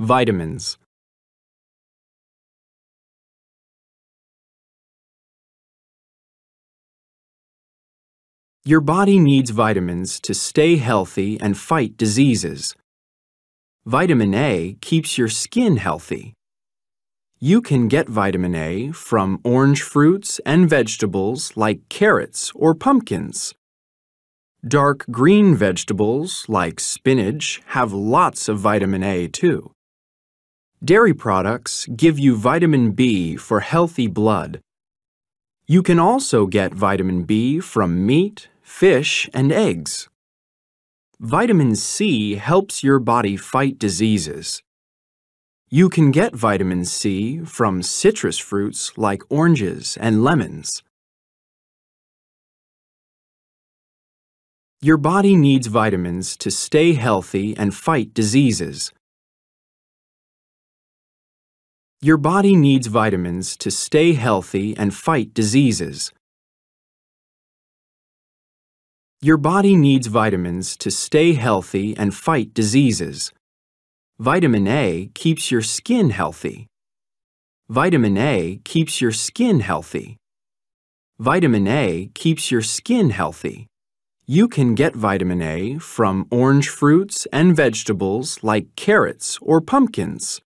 Vitamins Your body needs vitamins to stay healthy and fight diseases. Vitamin A keeps your skin healthy. You can get vitamin A from orange fruits and vegetables like carrots or pumpkins. Dark green vegetables like spinach have lots of vitamin A too. Dairy products give you vitamin B for healthy blood. You can also get vitamin B from meat, fish, and eggs. Vitamin C helps your body fight diseases. You can get vitamin C from citrus fruits like oranges and lemons. Your body needs vitamins to stay healthy and fight diseases. Your body needs vitamins to stay healthy and fight diseases. Your body needs vitamins to stay healthy and fight diseases. Vitamin A keeps your skin healthy. Vitamin A keeps your skin healthy. Vitamin A keeps your skin healthy. You can get vitamin A from orange fruits and vegetables like carrots or pumpkins.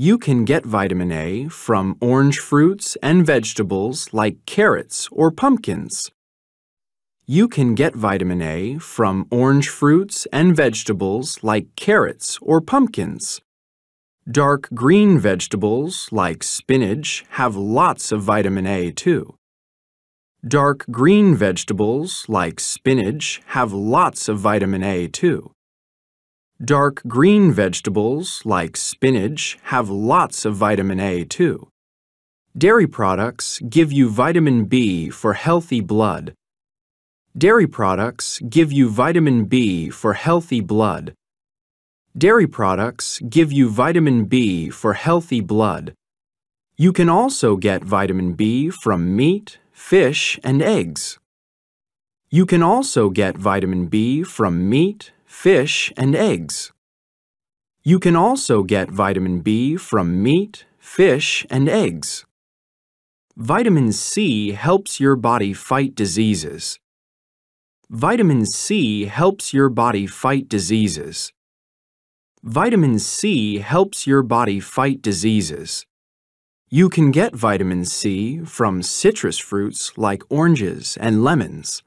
You can get vitamin A from orange fruits and vegetables like carrots or pumpkins. You can get vitamin A from orange fruits and vegetables like carrots or pumpkins. Dark green vegetables like spinach have lots of vitamin A too. Dark green vegetables like spinach have lots of vitamin A too. Dark green vegetables, like spinach, have lots of vitamin A too. Dairy products give you vitamin B for healthy blood. Dairy products give you vitamin B for healthy blood. Dairy products give you vitamin B for healthy blood. You can also get vitamin B from meat, fish, and eggs. You can also get vitamin B from meat, fish, and eggs. You can also get vitamin B from meat, fish, and eggs. Vitamin C helps your body fight diseases. Vitamin C helps your body fight diseases. Vitamin C helps your body fight diseases. You can get vitamin C from citrus fruits like oranges and lemons.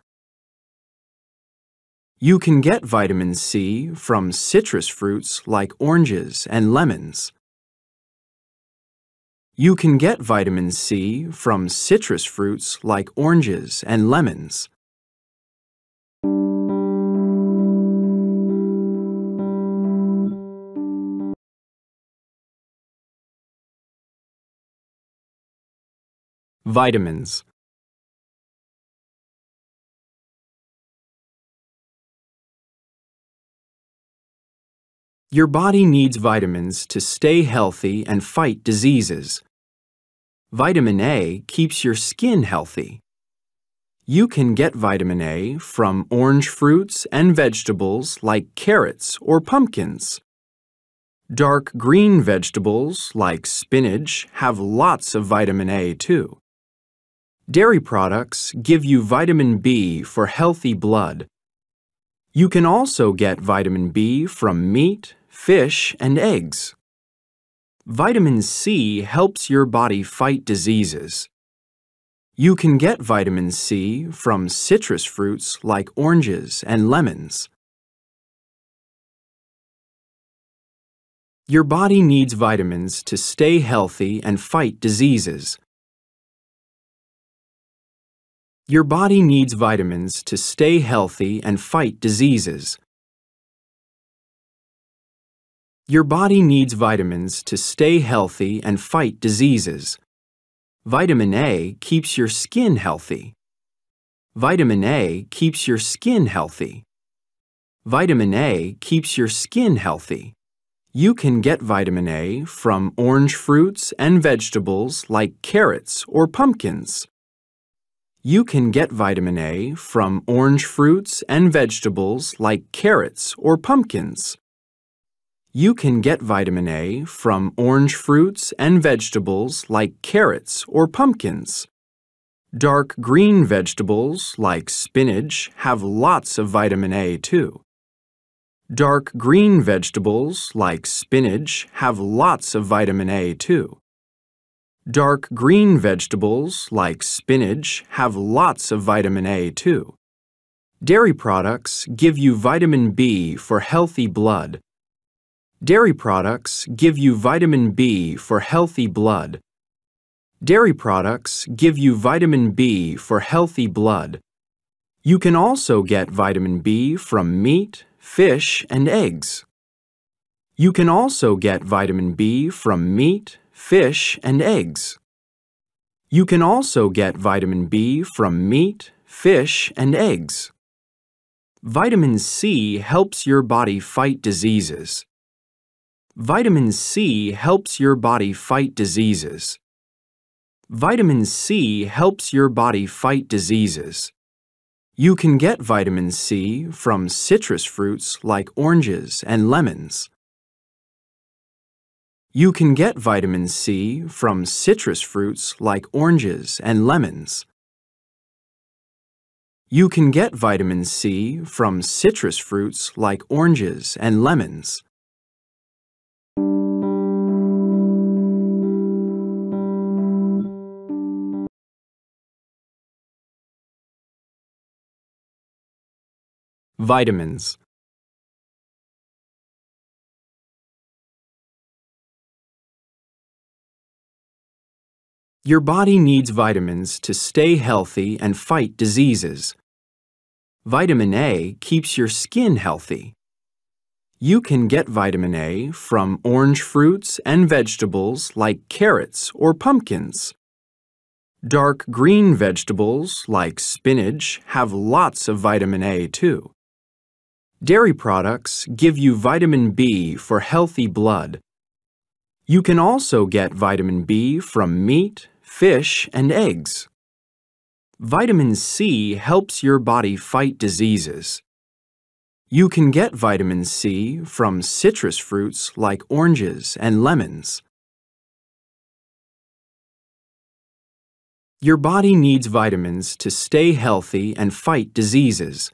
You can get vitamin C from citrus fruits like oranges and lemons. You can get vitamin C from citrus fruits like oranges and lemons. Vitamins Your body needs vitamins to stay healthy and fight diseases. Vitamin A keeps your skin healthy. You can get vitamin A from orange fruits and vegetables like carrots or pumpkins. Dark green vegetables like spinach have lots of vitamin A too. Dairy products give you vitamin B for healthy blood. You can also get vitamin B from meat fish, and eggs. Vitamin C helps your body fight diseases. You can get vitamin C from citrus fruits like oranges and lemons. Your body needs vitamins to stay healthy and fight diseases. Your body needs vitamins to stay healthy and fight diseases. Your body needs vitamins to stay healthy and fight diseases. Vitamin A keeps your skin healthy. Vitamin A keeps your skin healthy. Vitamin A keeps your skin healthy. You can get vitamin A from orange fruits and vegetables like carrots or pumpkins. You can get vitamin A from orange fruits and vegetables like carrots or pumpkins. You can get vitamin A from orange fruits and vegetables like carrots or pumpkins. Dark green vegetables like spinach have lots of vitamin A too. Dark green vegetables like spinach have lots of vitamin A too. Dark green vegetables like spinach have lots of vitamin A too. Dairy products give you vitamin B for healthy blood Dairy products give you vitamin B for healthy blood. Dairy products give you vitamin B for healthy blood. You can also get vitamin B from meat, fish, and eggs. You can also get vitamin B from meat, fish, and eggs. You can also get vitamin B from meat, fish, and eggs. Vitamin C helps your body fight diseases. Vitamin C helps your body fight diseases. Vitamin C helps your body fight diseases. You can get vitamin C from citrus fruits like oranges and lemons. You can get vitamin C from citrus fruits like oranges and lemons. You can get vitamin C from citrus fruits like oranges and lemons. Vitamins Your body needs vitamins to stay healthy and fight diseases. Vitamin A keeps your skin healthy. You can get vitamin A from orange fruits and vegetables like carrots or pumpkins. Dark green vegetables like spinach have lots of vitamin A too. Dairy products give you vitamin B for healthy blood. You can also get vitamin B from meat, fish, and eggs. Vitamin C helps your body fight diseases. You can get vitamin C from citrus fruits like oranges and lemons. Your body needs vitamins to stay healthy and fight diseases.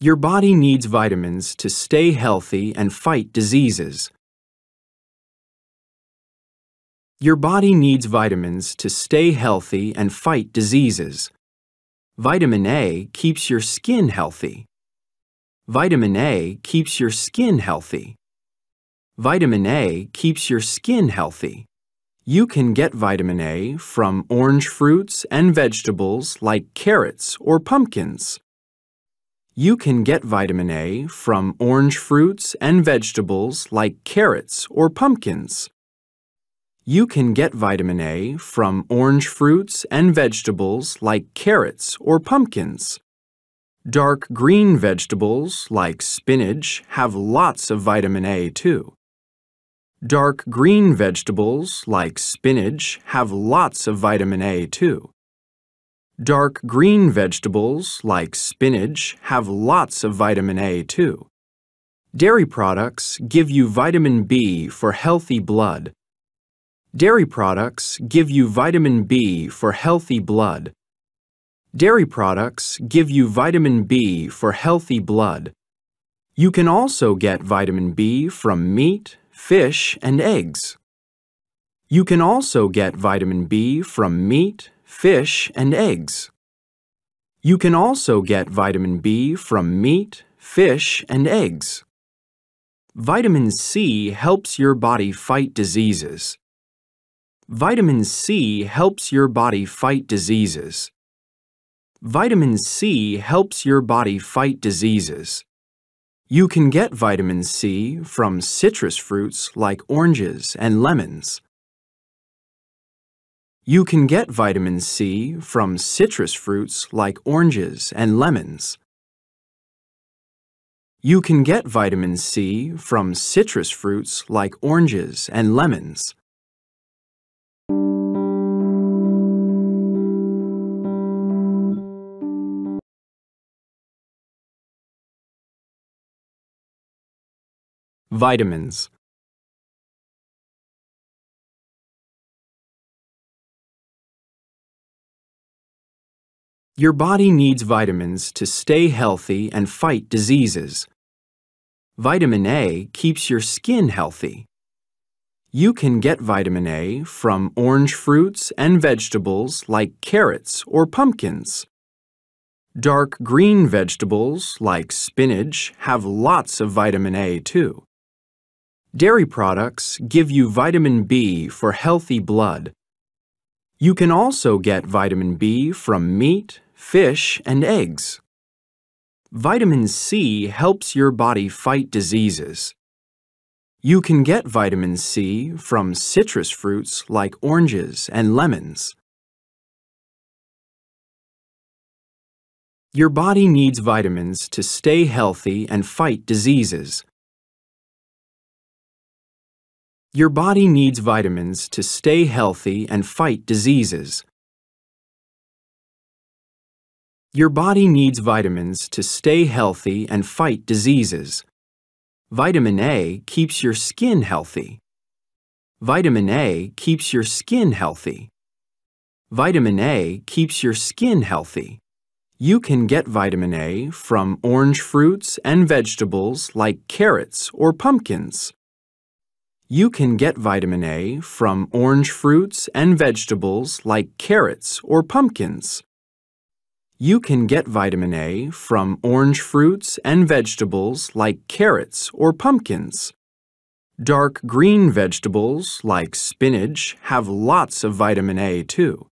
Your body needs vitamins to stay healthy and fight diseases. Your body needs vitamins to stay healthy and fight diseases. Vitamin A keeps your skin healthy. Vitamin A keeps your skin healthy. Vitamin A keeps your skin healthy. You can get vitamin A from orange fruits and vegetables like carrots or pumpkins. You can get vitamin A from orange fruits and vegetables like carrots or pumpkins. You can get vitamin A from orange fruits and vegetables like carrots or pumpkins. Dark green vegetables like spinach have lots of vitamin A too. Dark green vegetables like spinach have lots of vitamin A too. Dark green vegetables like spinach have lots of vitamin A too. Dairy products give you vitamin B for healthy blood Dairy products give you vitamin B for healthy blood. Dairy products give you vitamin B for healthy blood. You can also get vitamin B from meat, fish, and eggs. You can also get vitamin B from meat, fish, and eggs. You can also get vitamin B from meat, fish, and eggs. Vitamin C helps your body fight diseases. Vitamin C helps your body fight diseases. Vitamin C helps your body fight diseases. You can get vitamin C from citrus fruits like oranges and lemons. You can get vitamin C from citrus fruits like oranges and lemons. You can get vitamin C from citrus fruits like oranges and lemons. Vitamins Your body needs vitamins to stay healthy and fight diseases. Vitamin A keeps your skin healthy. You can get vitamin A from orange fruits and vegetables like carrots or pumpkins. Dark green vegetables like spinach have lots of vitamin A too. Dairy products give you vitamin B for healthy blood. You can also get vitamin B from meat, fish, and eggs. Vitamin C helps your body fight diseases. You can get vitamin C from citrus fruits like oranges and lemons. Your body needs vitamins to stay healthy and fight diseases. Your body needs vitamins to stay healthy and fight diseases. Your body needs vitamins to stay healthy and fight diseases. Vitamin A keeps your skin healthy. Vitamin A keeps your skin healthy. Vitamin A keeps your skin healthy. You can get vitamin A from orange fruits and vegetables like carrots or pumpkins. You can get vitamin A from orange fruits and vegetables like carrots or pumpkins. You can get vitamin A from orange fruits and vegetables like carrots or pumpkins. Dark green vegetables like spinach have lots of vitamin A too.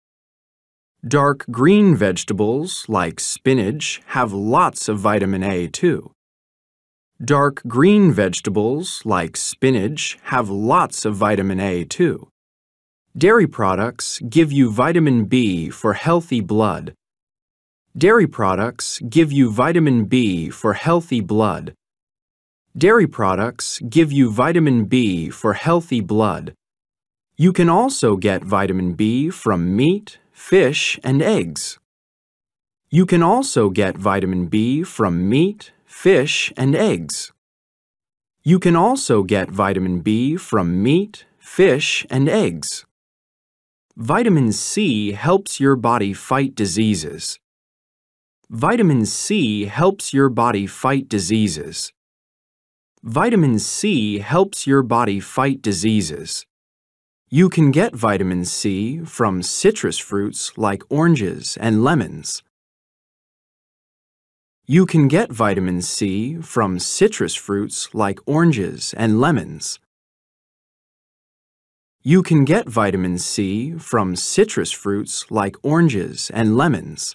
Dark green vegetables like spinach have lots of vitamin A too. Dark green vegetables like spinach have lots of vitamin A too. Dairy products give you vitamin B for healthy blood Dairy products give you vitamin B for healthy blood. Dairy products give you vitamin B for healthy blood. You can also get vitamin B from meat, fish, and eggs. You can also get vitamin B from meat, fish, and eggs. You can also get vitamin B from meat, fish, and eggs. Vitamin C helps your body fight diseases. Vitamin C helps your body fight diseases. Vitamin C helps your body fight diseases. You can get vitamin C from citrus fruits like oranges and lemons. You can get vitamin C from citrus fruits like oranges and lemons. You can get vitamin C from citrus fruits like oranges and lemons.